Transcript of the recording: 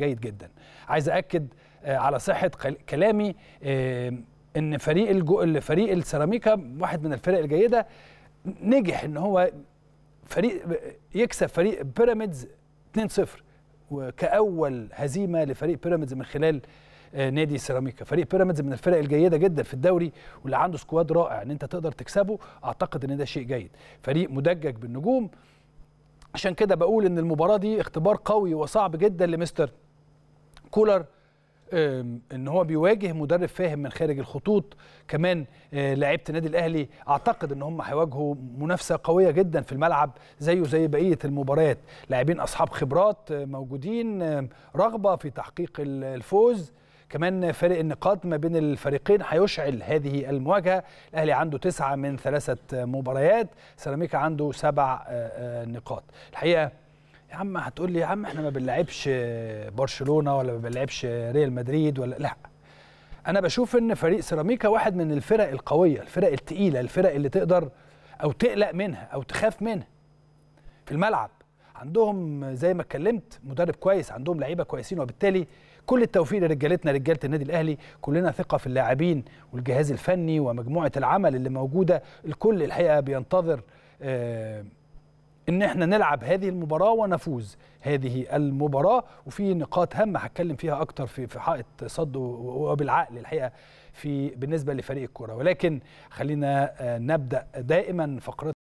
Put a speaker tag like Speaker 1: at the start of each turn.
Speaker 1: جيد جدا عايز اكد آه، على صحه كلامي آه، ان فريق الجو... فريق السيراميكا واحد من الفرق الجيده نجح ان هو فريق يكسب فريق بيراميدز 2-0 وكاول هزيمه لفريق بيراميدز من خلال آه، نادي سيراميكا فريق بيراميدز من الفرق الجيده جدا في الدوري واللي عنده سكواد رائع ان انت تقدر تكسبه اعتقد ان ده شيء جيد فريق مدجج بالنجوم عشان كده بقول ان المباراه دي اختبار قوي وصعب جدا لمستر كولر ان هو بيواجه مدرب فاهم من خارج الخطوط كمان آه، لعيبه النادي الاهلي اعتقد ان هم هيواجهوا منافسه قويه جدا في الملعب زيه زي بقيه المباريات لاعبين اصحاب خبرات آه، موجودين رغبه في تحقيق الفوز كمان فارق النقاط ما بين الفريقين هيشعل هذه المواجهه الاهلي عنده تسعة من ثلاثه مباريات سيراميكا عنده سبع آه، نقاط الحقيقه يا عم هتقول لي يا عم احنا ما بنلعبش برشلونه ولا ما بنلعبش ريال مدريد ولا لا انا بشوف ان فريق سيراميكا واحد من الفرق القويه الفرق الثقيله الفرق اللي تقدر او تقلق منها او تخاف منها في الملعب عندهم زي ما اتكلمت مدرب كويس عندهم لعيبه كويسين وبالتالي كل التوفيق لرجالتنا رجاله النادي الاهلي كلنا ثقه في اللاعبين والجهاز الفني ومجموعه العمل اللي موجوده الكل الحقيقه بينتظر آه ان احنا نلعب هذه المباراه ونفوز هذه المباراه وفي نقاط هامه هتكلم فيها اكتر في في حائط صد وبالعقل الحقيقه في بالنسبه لفريق الكره ولكن خلينا آه، نبدا دائما فقرتنا